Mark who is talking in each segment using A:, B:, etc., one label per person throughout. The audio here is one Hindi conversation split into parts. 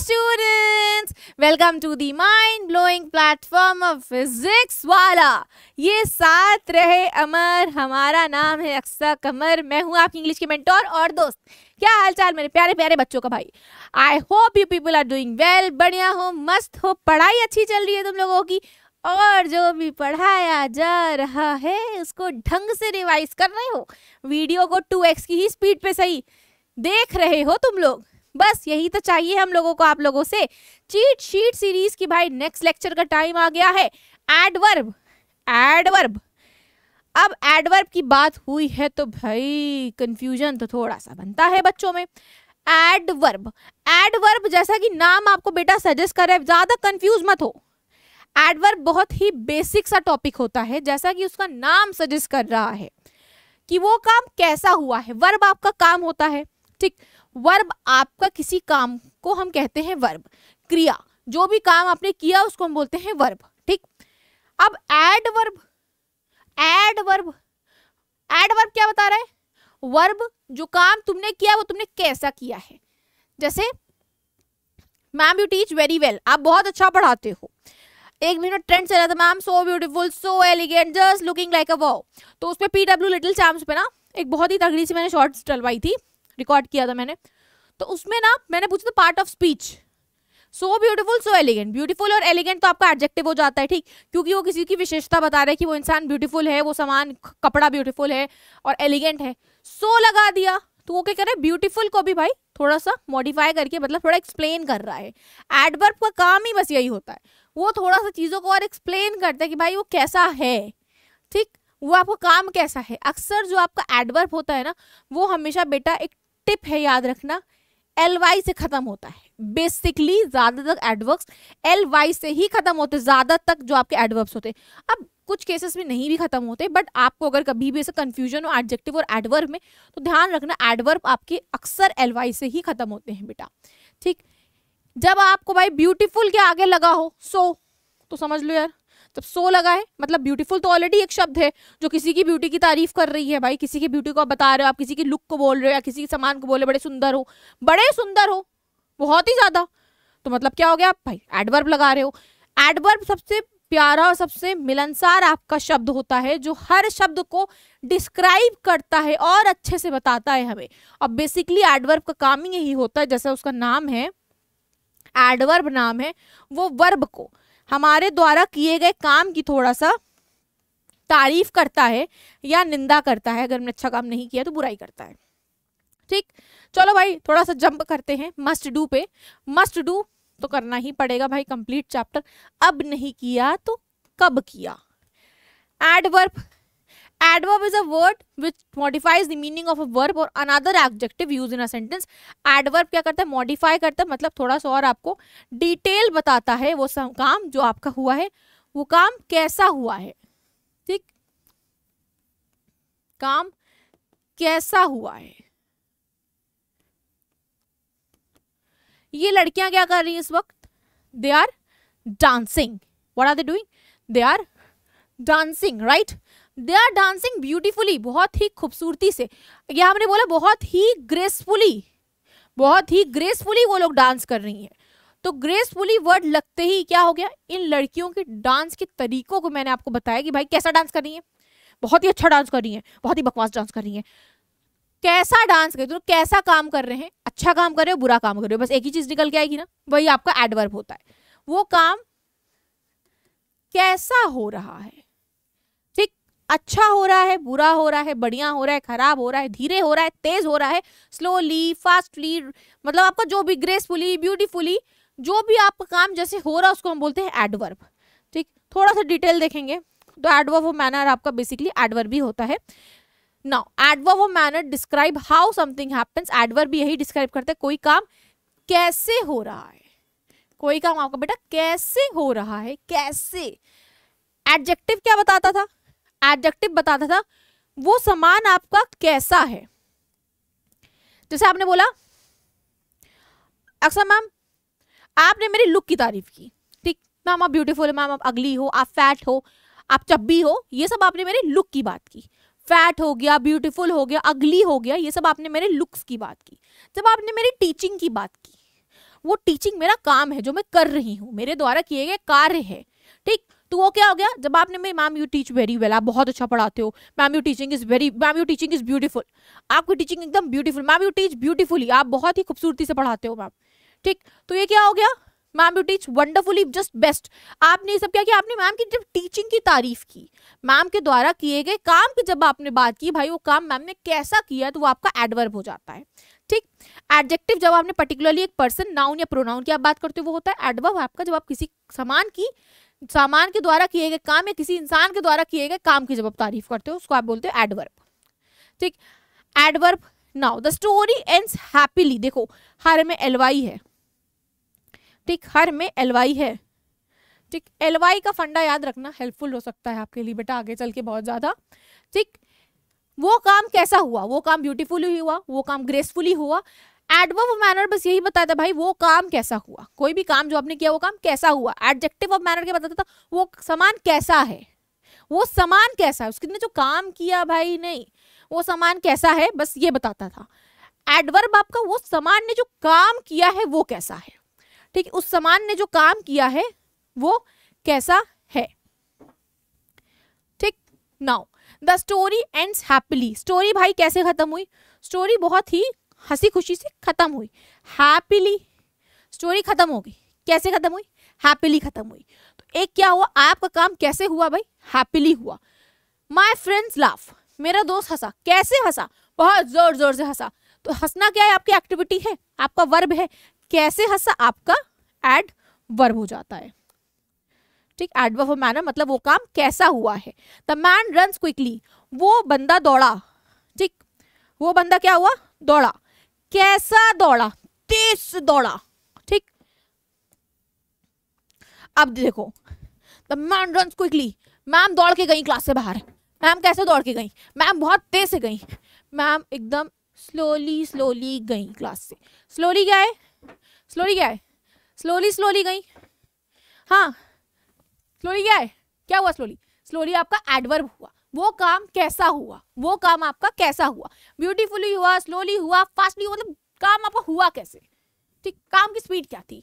A: students welcome to the mind blowing platform of physics वाला ये साथ रहे अमर हमारा नाम है अक्सा कमर मैं हूँ आपकी इंग्लिश की मेंटोर और दोस्त क्या हालचाल मेरे प्यारे प्यारे बच्चों का भाई I hope you people are doing well बढ़िया हो मस्त हो पढ़ाई अच्छी चल रही है तुम लोगों की और जो भी पढ़ाया जा रहा है उसको ढंग से रिवाइज कर रहे हो वीडियो को टू की ही स्पीड पे सही देख रहे हो तुम लोग बस यही तो चाहिए हम लोगों को आप लोगों से चीट शीट सीरीज की भाई नेक्स्ट लेक्चर का टाइम आ गया है एडवर्ब एडवर्ब अब एडवर्ब की बात हुई है तो भाई कंफ्यूजन तो थोड़ा सा बनता है बच्चों में एडवर्ब एडवर्ब जैसा कि नाम आपको बेटा सजेस्ट कर रहा है ज़्यादा कंफ्यूज मत हो एडवर्ब बहुत ही बेसिक सा टॉपिक होता है जैसा कि उसका नाम सजेस्ट कर रहा है कि वो काम कैसा हुआ है वर्ब आपका काम होता है ठीक वर्ब आपका किसी काम को हम कहते हैं वर्ब क्रिया जो भी काम आपने किया उसको हम बोलते हैं वर्ब ठीक अब adverb adverb adverb क्या बता रहा है वर्ब जो काम तुमने किया वो तुमने कैसा किया है जैसे ma'am you teach very well आप बहुत अच्छा पढ़ाते हो एक मिनट ट्रेंड चला था ma'am so beautiful so elegant just looking like a wow तो उसमें पी डब्ल्यू लिटिल चैम्स पे ना एक बहुत ही तगड़ी सी मैंने शॉर्ट्स डलवाई थी रिकॉर्ड किया था मैंने तो उसमें ना मैंने पूछा था part of speech so beautiful so elegant beautiful और एलिगेंट तो आपका एडजेक्टिव हो जाता है ठीक क्योंकि वो किसी की विशेषता बता रहा है कि वो इंसान ब्यूटीफुल है वो सामान कपड़ा ब्यूटीफुल है और एलिगेंट है सो so लगा दिया तो वो क्या कर रहे हैं ब्यूटीफुल को भी भाई थोड़ा सा मॉडिफाई करके मतलब थोड़ा एक्सप्लेन कर रहा है एडवर्ब का काम ही बस यही होता है वो थोड़ा सा चीज़ों को और एक्सप्लेन करता है कि भाई वो कैसा है ठीक वो आपका काम कैसा है अक्सर जो आपका एडवर्ब होता है ना वो हमेशा बेटा एक टिप है याद रखना एल वाई से खत्म होता है बेसिकली ज्यादातर एडवर्ब्स एल वाई से ही खत्म होते ज्यादा तक जो आपके एडवर्ब्स होते अब कुछ केसेस में नहीं भी खत्म होते बट आपको अगर कभी भी ऐसा कंफ्यूजन हो एडजेक्टिव और एडवर्ब में तो ध्यान रखना एडवर्ब आपके अक्सर एल वाई से ही खत्म होते हैं बेटा ठीक जब आपको भाई ब्यूटीफुल के आगे लगा हो सो so, तो समझ लो यार तब सो लगा है मतलब ब्यूटीफुल तो ऑलरेडी एक शब्द है जो किसी की ब्यूटी की तारीफ कर रही है भाई किसी की ब्यूटी को आप बता रहे हो आप किसी की लुक को बोल रहे हो या किसी के सामान को बोल रहे हो बड़े सुंदर हो बड़े सुंदर हो बहुत ही ज्यादा तो मतलब क्या हो गया आप भाई एडवर्ब लगा रहे हो एडवर्ब सबसे प्यारा और सबसे मिलनसार आपका शब्द होता है जो हर शब्द को डिस्क्राइब करता है और अच्छे से बताता है हमें अब बेसिकली एडवर्ब का काम ही यही होता है जैसा उसका नाम है एडवर्ब नाम है वो वर्ब को हमारे द्वारा किए गए काम की थोड़ा सा तारीफ करता है या निंदा करता है अगर हमने अच्छा काम नहीं किया तो बुराई करता है ठीक चलो भाई थोड़ा सा जंप करते हैं मस्ट डू पे मस्ट डू तो करना ही पड़ेगा भाई कंप्लीट चैप्टर अब नहीं किया तो कब किया adverb adverb is a word which modifies the meaning of a verb और another adjective use in a sentence adverb क्या करता है मॉडिफाई करता है मतलब थोड़ा सा और आपको डिटेल बताता है वो सब काम जो आपका हुआ है वो काम कैसा हुआ है ठीक काम कैसा हुआ है ये लड़कियां क्या कर रही हैं इस वक्त they are dancing what are they they are dancing right they are dancing beautifully बहुत ही खूबसूरती से यह हमने बोला बहुत ही ग्रेसफुली बहुत ही ग्रेसफुली वो लोग डांस कर रही हैं तो ग्रेसफुली वर्ड लगते ही क्या हो गया इन लड़कियों के डांस के तरीकों को मैंने आपको बताया कि भाई कैसा डांस कर रही है बहुत ही अच्छा डांस कर रही है बहुत ही बकवास डांस कर रही है कैसा डांस कर तो कैसा काम कर रहे हैं अच्छा काम कर रहे हो बुरा काम कर रहे हो बस एक ही चीज निकल के आएगी ना वही आपका एडवर्ब होता है वो काम कैसा हो रहा है अच्छा हो रहा है बुरा हो रहा है बढ़िया हो रहा है खराब हो रहा है धीरे हो रहा है तेज हो रहा है स्लोली फास्टली मतलब आपका जो भी ग्रेसफुली ब्यूटीफुली जो भी आपका काम जैसे हो रहा है उसको हम बोलते हैं एडवर्ब ठीक थोड़ा सा डिटेल देखेंगे तो एडवर्ब ऑफ मैनर आपका बेसिकली एडवर्ब ही होता है now adverb of manner describe how something happens adverb भी यही डिस्क्राइब करते हैं कोई काम कैसे हो रहा है कोई काम आपका बेटा कैसे हो रहा है कैसे एडजेक्टिव क्या बताता था एडजेक्टिव बताता था वो सामान आपका कैसा है जैसे आपने बोला अक्सर मैम आपने मेरी लुक की तारीफ की ठीक मैम आप ब्यूटीफुल मैम आप अगली हो आप फैट हो आप चब्बी हो ये सब आपने मेरे लुक की बात की फैट हो गया ब्यूटीफुल हो गया अगली हो गया ये सब आपने मेरे लुक्स की बात की जब आपने मेरी टीचिंग की बात की वो टीचिंग मेरा काम है जो मैं कर रही हूँ मेरे द्वारा किए गए कार्य है ठीक तो वो क्या हो गया जब आपने मेरी ma'am you teach very well आप बहुत अच्छा पढ़ाते हो ma'am you teaching is very ma'am you teaching is beautiful आपकी टीचिंग एकदम beautiful ma'am you teach beautifully आप बहुत ही खूबसूरती से पढ़ाते हो मैम ठीक तो ये क्या हो गया ma'am you teach wonderfully just best आपने ये सब क्या किया आपने मैम की जब टीचिंग की तारीफ की मैम के द्वारा किए गए काम की जब आपने बात की भाई वो काम मैम ने कैसा किया तो वो आपका एडवर्ब हो जाता है ठीक एडजेक्टिव जब आपने पर्टिकुलरली एक पर्सन नाउन या प्रोनाउन की आप बात करते हो वो होता है एडवर्ब आपका जब आप किसी सामान की सामान के द्वारा किए गए काम या किसी इंसान के द्वारा किए गए काम की जब आप तारीफ करते हो उसको आप बोलते हो एडवर्ब ठीक adverb now the story end happily देखो हर में एलवाई है ठीक हर में एलवाई है ठीक एलवाई का फंडा याद रखना हेल्पफुल हो सकता है आपके लिए बेटा आगे चल के बहुत ज़्यादा ठीक वो काम कैसा हुआ वो काम ब्यूटीफुली हुआ वो काम ग्रेसफुली हुआ एडवर्ब ऑफ मैनर बस यही बताता भाई वो काम कैसा हुआ कोई भी काम जो आपने किया वो काम कैसा हुआ एडजेक्टिव ऑफ मैनर क्या बताता था वो सामान कैसा है वो सामान कैसा है उसने जो काम किया भाई नहीं वो सामान कैसा है बस ये बताता था एडवर्ब आपका वो सामान ने जो काम किया है वो कैसा है ठीक उस सामान ने जो काम किया है वो कैसा है ठीक now the story ends happily story भाई कैसे खत्म हुई स्टोरी बहुत ही हंसी खुशी से खत्म हुई हैप्पीली स्टोरी खत्म हो गई कैसे खत्म हुई हैप्पीली खत्म हुई तो एक क्या हुआ आपका काम कैसे हुआ भाई हैप्पीली हुआ माय फ्रेंड्स लाफ मेरा दोस्त हंसा कैसे हंसा बहुत जोर जोर से हंसा तो हंसना क्या है आपकी एक्टिविटी है आपका वर्ब है कैसे हंसा आपका एड वर्ब हो जाता है ठीक एड मैनर मतलब वो काम कैसा हुआ है द मैन रन क्विकली वो बंदा दौड़ा ठीक वो बंदा क्या हुआ दौड़ा कैसा दौड़ा तेज से दौड़ा ठीक अब देखो the man run quickly ma'am दौड़ के गई क्लास से बाहर मैम कैसे दौड़ के गई मैम बहुत तेज से गई मैम एकदम स्लोली स्लोली गई क्लास से स्लोली क्या है स्लोली क्या है स्लोली स्लोली गई हाँ स्लोली क्या है क्या हुआ स्लोली स्लोली आपका एडवर्ब हुआ वो काम कैसा हुआ वो काम आपका कैसा हुआ ब्यूटीफुली हुआ स्लोली हुआ फास्टली मतलब काम आपका हुआ कैसे ठीक काम की स्पीड क्या थी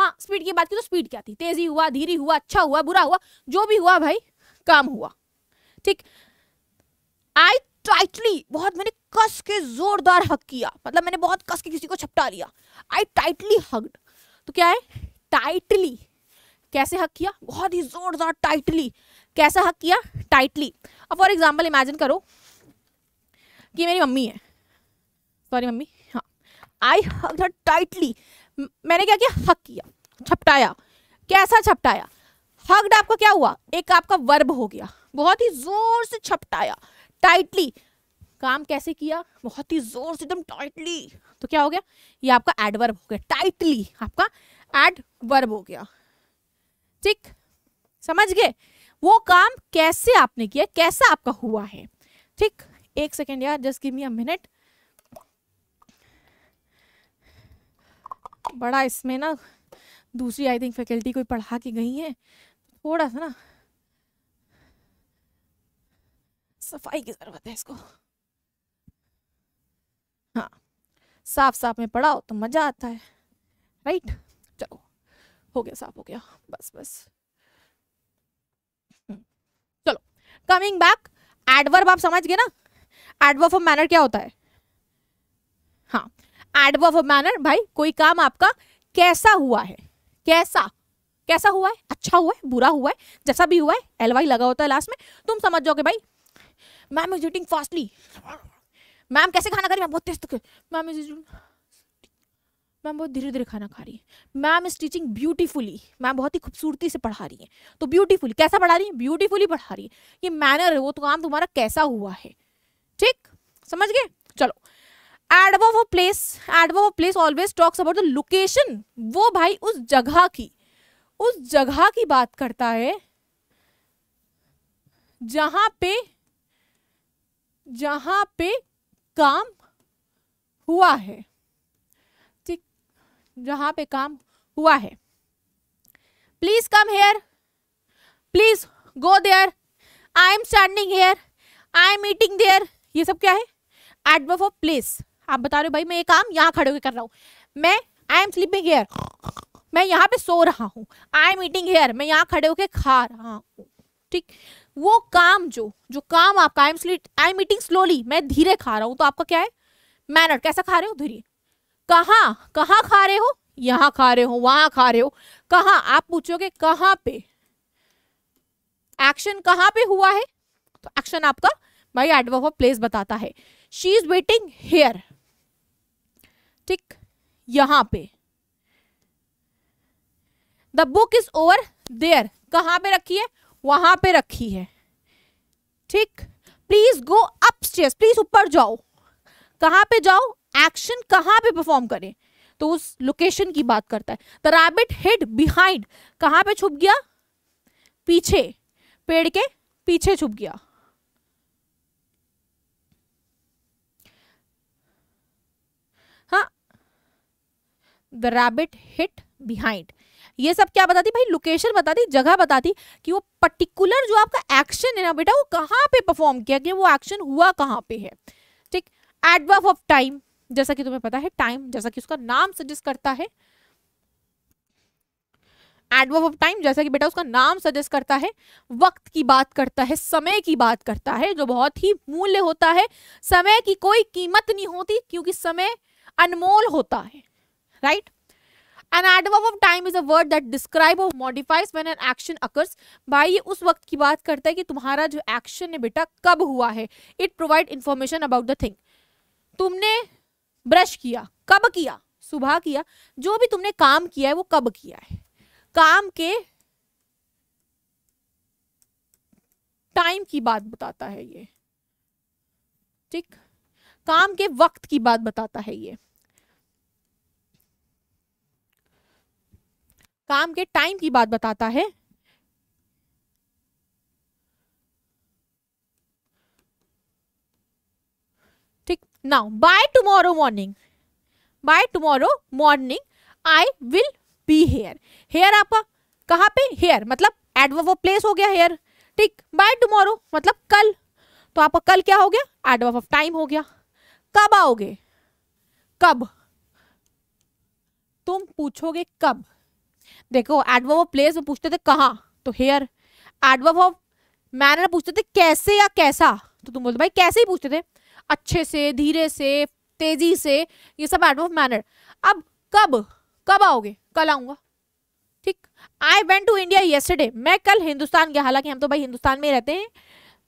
A: हाँ स्पीड की बात की तो स्पीड क्या थी तेजी हुआ धीरे हुआ अच्छा हुआ बुरा हुआ जो भी हुआ भाई काम हुआ ठीक आई टाइटली बहुत मैंने कस के जोरदार हक किया मतलब मैंने बहुत कस के किसी को छपटा लिया आई टाइटली हक तो क्या है टाइटली कैसे हक किया बहुत ही जोरदार टाइटली कैसा हक किया टाइटली अब फॉर एग्जाम्पल इमेजिन करो कि मेरी मम्मी है सॉरी मम्मी हाँ आई हक टाइटली मैंने क्या किया हक किया छपटाया कैसा छपटाया हग्ड आपका क्या हुआ एक आपका वर्ब हो गया बहुत ही जोर से छपटाया टाइटली काम कैसे किया बहुत ही जोर से एकदम टाइटली तो क्या हो गया ये आपका एडवर्ब हो गया टाइटली आपका एडवर्ब हो गया ठीक समझ गए वो काम कैसे आपने किया कैसा आपका हुआ है ठीक एक सेकेंड यार just give me a minute बड़ा इसमें ना दूसरी आई थिंक फैकल्टी कोई पढ़ा के गई है थोड़ा सा ना सफाई की ज़रूरत है इसको हाँ साफ साफ में पढ़ाओ तो मज़ा आता है राइट चलो हो गया साफ हो गया बस बस कमिंग बैक एडवर्ब आप समझ गए ना एडवर्ब ऑफ मैनर क्या होता है हाँ एडवर्ब ऑफ मैनर भाई कोई काम आपका कैसा हुआ है कैसा कैसा हुआ है अच्छा हुआ है बुरा हुआ है जैसा भी हुआ है एलवाई लगा होता है लास्ट में तुम समझ जाओगे भाई ma'am is eating fastly ma'am कैसे खाना करी मैं बहुत तेज मैम तो इज मैम बहुत धीरे धीरे खाना खा रही है ma'am is teaching beautifully ma'am बहुत ही खूबसूरती से पढ़ा रही है तो ब्यूटीफुली कैसा पढ़ा रही है ब्यूटीफुली पढ़ा रही है ये मैनर है वो तो काम तुम्हारा कैसा हुआ है ठीक समझ गए चलो adv of place adv of place always talks about the location वो भाई उस जगह की उस जगह की बात करता है जहां पे जहां पे काम हुआ है जहां पे काम हुआ है please come here please go there I am standing here I am eating there ये सब क्या है एडवर्ब ऑफ प्लेस आप बता रहे हो भाई मैं ये काम यहाँ खड़े होकर कर रहा हूँ मैं आई एम स्लीपिंग हेयर मैं यहाँ पे सो रहा हूँ आई एम ईटिंग हेयर मैं यहाँ खड़े होकर खा रहा हूँ ठीक वो काम जो जो काम आपका I am I am eating slowly मैं धीरे खा रहा हूँ तो आपका क्या है मैनर कैसा खा रहे हो धीरे कहाँ कहाँ खा रहे हो यहाँ खा रहे हो वहां खा रहे हो कहाँ आप पूछोगे कहाँ पे एक्शन कहाँ पे हुआ है तो एक्शन आपका भाई एडवर्ब ऑफ प्लेस बताता है शी इज वेटिंग हेयर ठीक यहां पे the book is over there कहाँ पे रखी है वहां पे रखी है ठीक प्लीज गो अपस्टेयर्स प्लीज ऊपर जाओ कहाँ पे जाओ एक्शन कहाँ पे परफॉर्म करें तो उस लोकेशन की बात करता है द रैबिट हिड बिहाइंड कहाँ पे छुप गया पीछे पेड़ के पीछे छुप गया द रैबिट हिट बिहाइंड ये सब क्या बताती भाई लोकेशन बताती जगह बताती कि वो पर्टिकुलर जो आपका एक्शन है ना बेटा वो कहाँ पे परफॉर्म किया कि वो एक्शन हुआ कहाँ पे है ठीक एडवर्फ ऑफ टाइम जैसा कि तुम्हें पता है टाइम जैसा कि उसका नाम सजेस्ट करता है एडवर्ब ऑफ टाइम जैसा कि बेटा उसका नाम सजेस्ट करता है वक्त की बात करता है समय की बात करता है जो बहुत ही मूल्य होता है समय की कोई कीमत नहीं होती क्योंकि समय अनमोल होता है right an adverb of time is a word that describe और modifies when an action occurs भाई ये उस वक्त की बात करता है कि तुम्हारा जो एक्शन है बेटा कब हुआ है it provide information about the thing तुमने ब्रश किया कब किया सुबह किया जो भी तुमने काम किया है वो कब किया है काम के टाइम की बात बताता है ये ठीक काम के वक्त की बात बताता है ये काम के टाइम की बात बताता है now by tomorrow morning by tomorrow morning i will be here here आपका कहाँ pe here matlab adverb of place ho gaya here ठीक by tomorrow मतलब कल तो आपका कल क्या हो गया adverb of time हो गया कब आओगे कब तुम पूछोगे कब देखो एडवर्ब ऑफ प्लेस में पूछते थे कहाँ तो हेयर एडवर्ब ऑफ मैनर पूछते थे कैसे या कैसा तो तुम बोलते भाई कैसे ही पूछते थे अच्छे से धीरे से तेजी से ये सब एडम ऑफ मैनर अब कब कब आओगे कल आऊंगा ठीक I went to India yesterday मैं कल हिंदुस्तान गया हालांकि हम तो भाई हिंदुस्तान में रहते हैं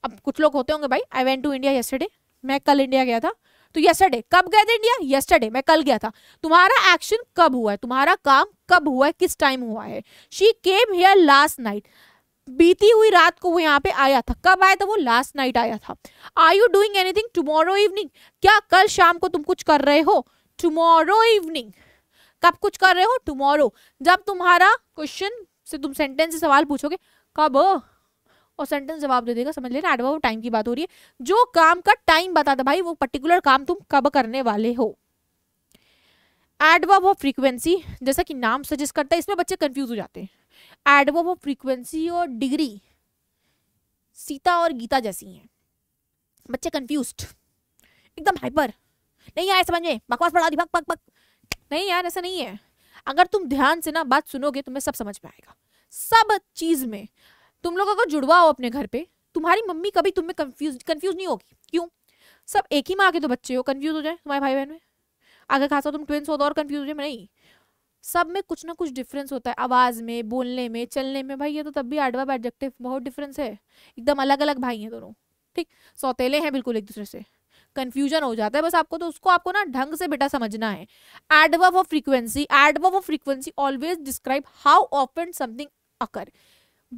A: अब कुछ लोग होते होंगे भाई I went to India yesterday मैं कल इंडिया गया था तो येस्टरडे कब गए थे इंडिया येस्टरडे मैं कल गया था तुम्हारा एक्शन कब हुआ है तुम्हारा काम कब हुआ है किस टाइम हुआ है she came here last night बीती हुई रात को वो यहाँ पे आया था कब आया था वो लास्ट नाइट आया था are you doing anything tomorrow evening क्या कल शाम को तुम कुछ कर रहे हो टुमारो इवनिंग कब कुछ कर रहे हो टुमारो जब तुम्हारा क्वेश्चन से तुम सेंटेंस से सवाल पूछोगे कब और सेंटेंस जवाब दे देगा समझ लेना एडवा टाइम की बात हो रही है जो काम का टाइम बताता भाई वो पर्टिकुलर काम तुम कब करने वाले हो एडवर्ब ऑफ फ्रीक्वेंसी जैसा कि नाम सजेस्ट करता है इसमें बच्चे कंफ्यूज हो जाते हैं एडवर्ब ऑफ फ्रीक्वेंसी और डिग्री सीता और गीता जैसी हैं बच्चे कंफ्यूज एकदम हाइपर नहीं आया समझ में बकवास पढ़ा दी पक पक पक नहीं यार ऐसा नहीं है अगर तुम ध्यान से ना बात सुनोगे तुम्हें सब समझ में आएगा सब चीज़ में तुम लोग अगर जुड़वा हो अपने घर पे तुम्हारी मम्मी कभी तुम्हें कंफ्यूज कंफ्यूज नहीं होगी क्यों सब एक ही माँ के तो बच्चे हो कंफ्यूज हो जाए तुम्हारे भाई बहन में अगर खासा तुम ट्विंस हो तो और कंफ्यूज हो जाए नहीं सब में कुछ ना कुछ डिफरेंस होता है आवाज़ में बोलने में चलने में भाई ये तो तब भी एडवर्ब एडजेक्टिव बहुत डिफरेंस है एकदम अलग अलग भाई हैं दोनों ठीक सौतेले हैं बिल्कुल एक दूसरे से कन्फ्यूजन हो जाता है बस आपको तो उसको आपको ना ढंग से बेटा समझना है adverb of frequency adverb of frequency always describe how often something occur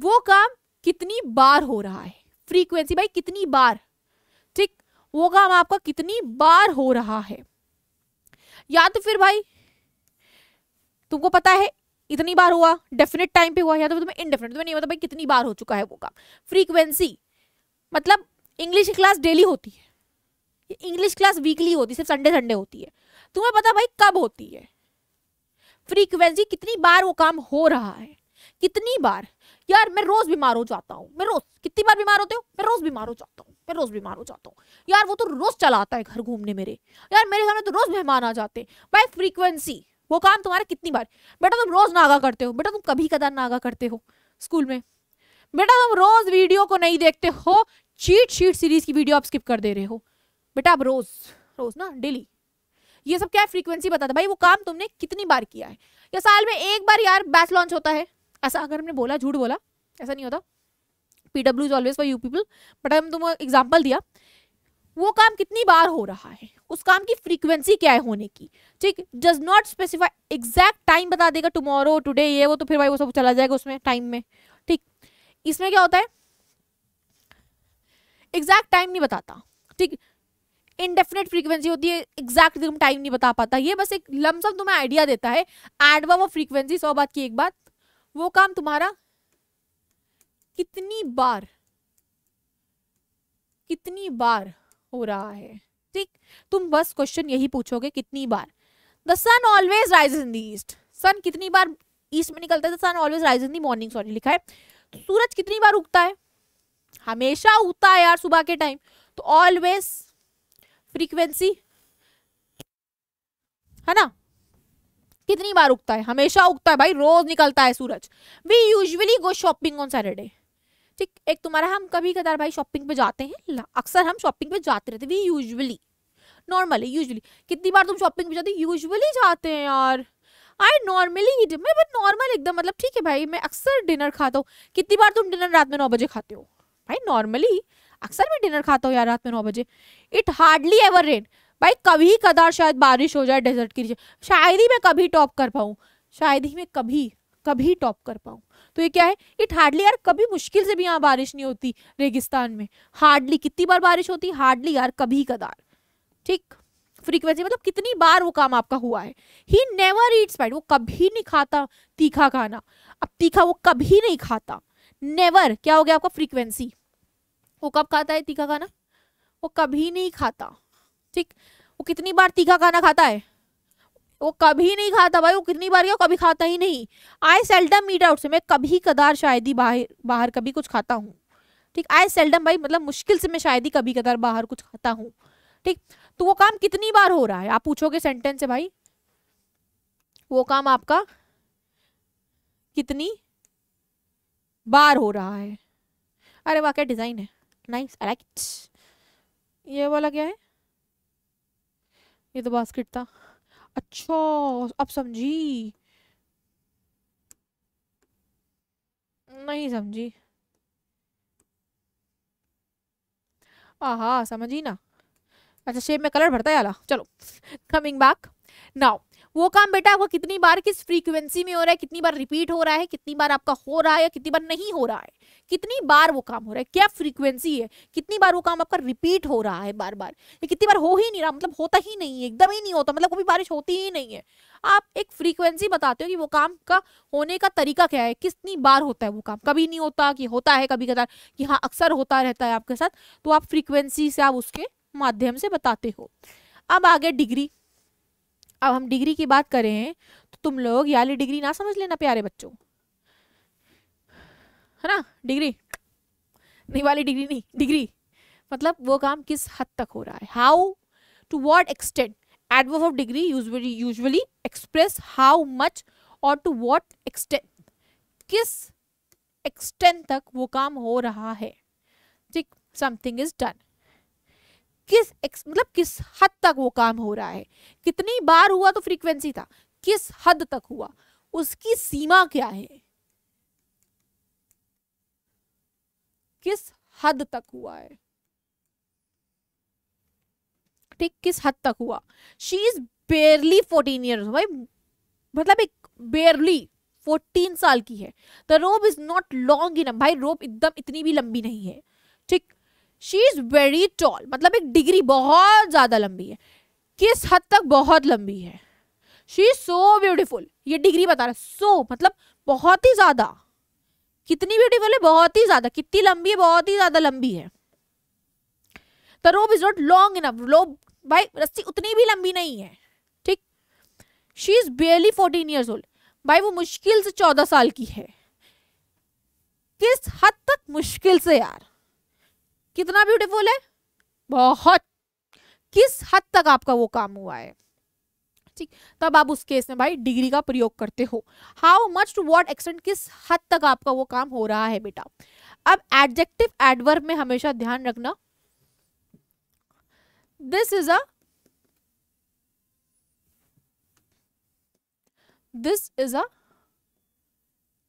A: वो काम कितनी बार हो रहा है फ्रीक्वेंसी भाई कितनी बार ठीक वो काम आपका कितनी बार हो रहा है या तो फिर भाई तुमको पता है इतनी बार हुआ डेफिनेट टाइम पे हुआ या तो तुम्हें इनडेफिनेट तुम्हें नहीं पता भाई कितनी बार हो चुका है वो काम फ्रीक्वेंसी मतलब इंग्लिश की क्लास डेली होती है इंग्लिश क्लास वीकली होती है सिर्फ संडे संडे होती है तुम्हें पता भाई कब होती है फ्रीक्वेंसी कितनी बार वो काम हो रहा है कितनी बार यार मैं रोज बीमार हो जाता हूँ मैं रोज कितनी बार बीमार होते हो मैं रोज बीमार हो जाता हूँ मैं रोज बीमार हो जाता हूँ यार वो तो रोज चला आता है घर घूमने मेरे यार मेरे घर में तो रोज मेहमान आ जाते हैं भाई फ्रीक्वेंसी वो काम तुम्हारा कितनी बार बेटा तुम रोज नागा करते हो बेटा तुम कभी कदर नागा करते हो स्कूल में बेटा तुम रोज वीडियो को नहीं देखते हो चीट शीट सीरीज की वीडियो आप स्किप कर दे रहे हो बेटा आप रोज रोज ना डेली ये सब क्या है फ्रीक्वेंसी बताता भाई वो काम तुमने कितनी बार किया है या साल में एक बार यार बैच लॉन्च होता है ऐसा अगर हमने बोला झूठ बोला ऐसा नहीं होता P W is always for you people but हम तुम एग्जाम्पल दिया वो काम कितनी बार हो रहा है उस काम की फ्रीक्वेंसी क्या है होने की ठीक does not specify exact time बता देगा टुमारो टुडे ये वो तो फिर भाई वो सब चला जाएगा उसमें टाइम में ठीक इसमें क्या होता है एग्जैक्ट टाइम नहीं बताता ठीक इनडेफिनेट फ्रीक्वेंसी होती है एग्जैक्ट तुम टाइम नहीं बता पाता ये बस एक लमसम तुम्हें आइडिया देता है एडवर्ब वो फ्रीक्वेंसी सौ बात की एक बात वो काम तुम्हारा कितनी बार कितनी बार हो रहा है ठीक तुम बस क्वेश्चन यही पूछोगे कितनी बार the sun always rise in the east sun कितनी बार ईस्ट में निकलता है sun always rise in the morning sorry लिखा है सूरज कितनी बार उगता है हमेशा उगता है यार सुबह के टाइम तो ऑलवेज फ्रीक्वेंसी है ना कितनी बार उगता है हमेशा उगता है भाई रोज निकलता है सूरज we usually go shopping on Saturday ठीक एक तुम्हारा हम कभी कदार भाई शॉपिंग पे जाते हैं अक्सर हम शॉपिंग पे जाते रहते वी यूजली नॉर्मली यूजली कितनी बार तुम शॉपिंग पे जाते यूजली जाते हैं यार आई नॉर्मली ईट मैं बट नॉर्मल एकदम मतलब ठीक है भाई मैं अक्सर डिनर खाता हूँ कितनी बार तुम डिनर रात में नौ बजे खाते हो भाई नॉर्मली अक्सर मैं डिनर खाता हूँ यार रात में नौ बजे इट हार्डली एवर रेन भाई कभी कदार शायद बारिश हो जाए डेजर्ट की शायद ही मैं कभी टॉप कर पाऊँ शायद ही मैं कभी कभी टॉप कर पाऊँ तो ये क्या है इट हार्डली यार कभी मुश्किल से भी यहाँ बारिश नहीं होती रेगिस्तान में हार्डली कितनी बार बारिश होती हार्डली यार कभी कदार ठीक फ्रीक्वेंसी मतलब कितनी बार वो काम आपका हुआ है ही नेवर ईट स्पाइट वो कभी नहीं खाता तीखा खाना अब तीखा वो कभी नहीं खाता नेवर क्या हो गया आपका फ्रीक्वेंसी वो कब खाता है तीखा खाना वो कभी नहीं खाता ठीक वो कितनी बार तीखा खाना खाता है वो कभी नहीं खाता भाई वो कितनी बार गया कभी खाता ही नहीं आई सेल्डम मीट आउट से मैं कभी कदार शायद ही बाहर बाहर कभी कुछ खाता हूँ ठीक आई सेल्डम भाई मतलब मुश्किल से मैं शायद ही कभी कदार बाहर कुछ खाता हूँ ठीक तो वो काम कितनी बार हो रहा है आप पूछोगे सेंटेंस से भाई वो काम आपका कितनी बार हो रहा है अरे वाह क्या डिज़ाइन है नाइस आई लाइक ये वाला क्या है ये तो बास्केट था अच्छा अब समझी नहीं समझी हाँ समझी ना अच्छा शेप में कलर भरता है आला चलो कमिंग बैक नाउ वो काम बेटा आपका कितनी बार किस फ्रीक्वेंसी में हो रहा है कितनी बार रिपीट हो रहा है कितनी बार आपका हो रहा है या कितनी बार नहीं हो रहा है कितनी बार वो काम हो रहा है क्या फ्रीक्वेंसी है कितनी बार वो काम आपका रिपीट हो रहा है बार बार ये कितनी बार हो ही नहीं रहा मतलब होता ही नहीं है एकदम ही नहीं होता मतलब कभी बारिश होती ही नहीं है आप एक फ्रीक्वेंसी बताते हो कि वो काम का होने का तरीका क्या है कितनी बार होता है वो काम कभी नहीं होता कि होता है कभी कदार कि हाँ अक्सर होता रहता है आपके साथ तो आप फ्रीक्वेंसी से आप उसके माध्यम से बताते हो अब आगे डिग्री अब हम डिग्री की बात करें तो तुम लोग याली डिग्री ना समझ लेना प्यारे बच्चों है ना डिग्री नहीं वाली डिग्री नहीं डिग्री मतलब वो काम किस हद तक हो रहा है how to what extent adverb of degree usually usually express how much और टू वॉट एक्सटेंट किस एक्सटेंट तक वो काम हो रहा है ठीक समथिंग इज डन किस मतलब किस हद तक वो काम हो रहा है कितनी बार हुआ तो फ्रीक्वेंसी था किस हद तक हुआ उसकी सीमा क्या है किस हद तक हुआ है ठीक किस हद तक हुआ she is barely fourteen year भाई मतलब एक बेरली फोर्टीन साल की है the rope is not long in भाई रोप एकदम इतनी भी लंबी नहीं है ठीक शी इज वेरी टॉल मतलब एक डिग्री बहुत ज्यादा लंबी है किस हद तक बहुत लंबी है शी इज सो ब्यूटिफुल ये डिग्री बता रहा है सो so, मतलब बहुत ही ज्यादा कितनी ब्यूटीफुल है बहुत ही ज्यादा कितनी लंबी है बहुत ही ज्यादा लंबी है द रोब इज नॉट लॉन्ग इनफ रोब भाई रस्सी उतनी भी लंबी नहीं है ठीक she is barely fourteen years old भाई वो मुश्किल से चौदह साल की है किस हद तक मुश्किल से यार कितना ब्यूटीफुल है बहुत किस हद तक आपका वो काम हुआ है ठीक तब आप उस केस में भाई डिग्री का प्रयोग करते हो how much to what extent किस हद तक आपका वो काम हो रहा है बेटा अब एडजेक्टिव एडवर्ब में हमेशा ध्यान रखना this is a this is a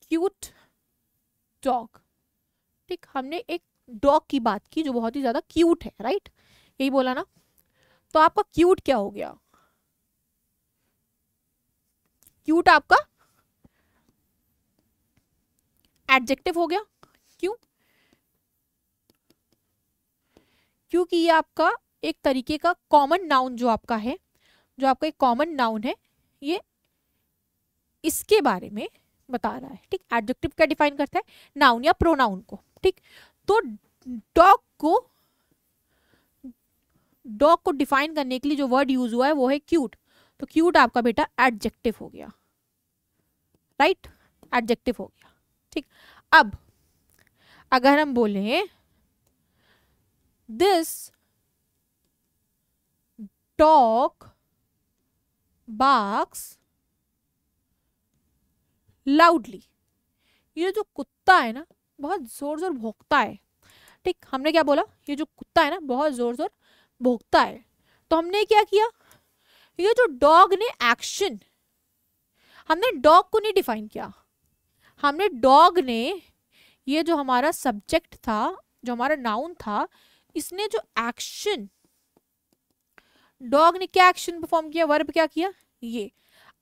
A: cute dog ठीक हमने एक डॉग की बात की जो बहुत ही ज़्यादा क्यूट है राइट यही बोला ना तो आपका क्यूट क्या हो गया क्यूट आपका एडजेक्टिव हो गया क्यों क्योंकि ये आपका एक तरीके का कॉमन नाउन जो आपका है जो आपका एक कॉमन नाउन है ये इसके बारे में बता रहा है ठीक एडजेक्टिव क्या डिफाइन करता है नाउन या प्रोनाउन को ठीक तो डॉग को डॉग को डिफाइन करने के लिए जो वर्ड यूज हुआ है वो है क्यूट तो क्यूट आपका बेटा एडजेक्टिव हो गया राइट एडजेक्टिव हो गया ठीक अब अगर हम बोलें दिस डॉग बाक्स लाउडली ये जो कुत्ता है ना बहुत ज़ोर ज़ोर भोंकता है ठीक हमने क्या बोला ये जो कुत्ता है ना बहुत ज़ोर ज़ोर भोंकता है तो हमने क्या किया ये जो डॉग ने एक्शन हमने डॉग को नहीं डिफाइन किया हमने डॉग ने ये जो हमारा सब्जेक्ट था जो हमारा नाउन था इसने जो एक्शन डॉग ने क्या एक्शन परफॉर्म किया वर्ब क्या किया ये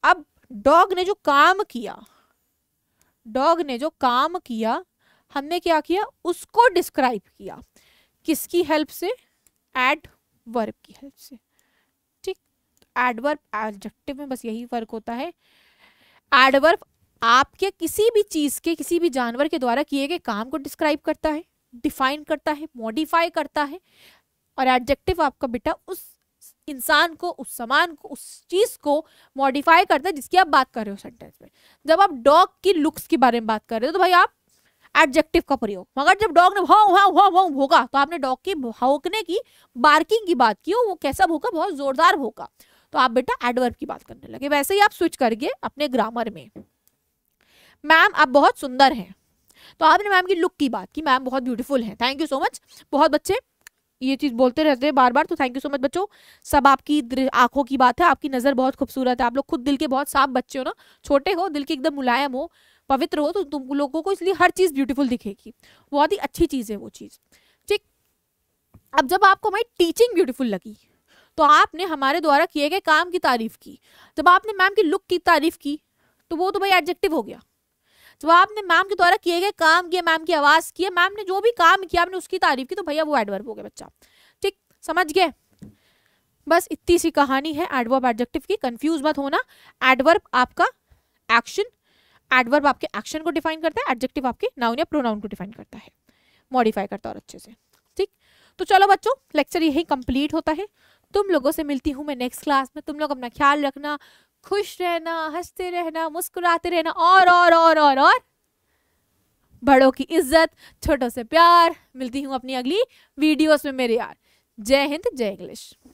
A: अब डॉग ने जो काम किया डॉग ने जो काम किया हमने क्या किया उसको डिस्क्राइब किया किसकी हेल्प से एड वर्ब की हेल्प से ठीक एडवर्ब एडजेक्टिव में बस यही फर्क होता है एडवर्ब आपके किसी भी चीज़ के किसी भी जानवर के द्वारा किए गए काम को डिस्क्राइब करता है डिफाइन करता है मॉडिफाई करता है और एडजेक्टिव आपका बेटा उस इंसान को उस सामान को उस चीज़ को मॉडिफाई करता है जिसकी आप बात कर रहे हो सेंटेंस में जब आप डॉग की लुक्स के बारे में बात कर रहे हो तो भाई आप एडजेक्टिव का प्रयोग मगर जब डॉग ने भाव भाव भाव भाव भोगा तो आपने डॉग की भौकने की बार्किंग की बात की वो कैसा भोगा बहुत जोरदार भोगा तो आप बेटा एडवर्ब की बात करने लगे वैसे ही आप स्विच करके अपने ग्रामर में मैम आप बहुत सुंदर हैं तो आपने मैम की लुक की बात की मैम बहुत ब्यूटीफुल हैं थैंक यू सो मच बहुत बच्चे ये चीज़ बोलते रहते हैं बार बार तो थैंक यू सो मच बच्चों सब आपकी आंखों की बात है आपकी नज़र बहुत खूबसूरत है आप लोग खुद दिल के बहुत साफ बच्चे हो ना छोटे हो दिल के एकदम मुलायम हो पवित्र हो तो तुम लोगों को इसलिए हर चीज़ ब्यूटीफुल दिखेगी बहुत ही अच्छी चीज़ है वो चीज़ ठीक अब जब आपको हमारी टीचिंग ब्यूटीफुल लगी तो आपने हमारे द्वारा किए गए काम की तारीफ की जब आपने मैम की लुक की तारीफ की तो वो तो भाई एडजेक्टिव हो गया जब आपने मैम के द्वारा किए गए काम किए मैम की आवाज़ की मैम ने जो भी काम किया आपने उसकी तारीफ की तो भैया वो एडवर्ब हो गया बच्चा ठीक समझ गए बस इतनी सी कहानी है एडवर्ब एडजेक्टिव की कंफ्यूज मत होना एडवर्ब आपका एक्शन एडवर्ब आपके एक्शन को डिफाइन करता है एडजेक्टिव आपके नाउन या प्रोनाउन को डिफाइन करता है मॉडिफाई करता है और अच्छे से ठीक तो चलो बच्चों लेक्चर यही कंप्लीट होता है तुम लोगों से मिलती हूँ मैं नेक्स्ट क्लास में तुम लोग अपना ख्याल रखना खुश रहना हंसते रहना मुस्कुराते रहना और और और और और बड़ों की इज्जत छोटों से प्यार मिलती हूँ अपनी अगली वीडियोस में मेरे यार जय हिंद जय इंग्लिश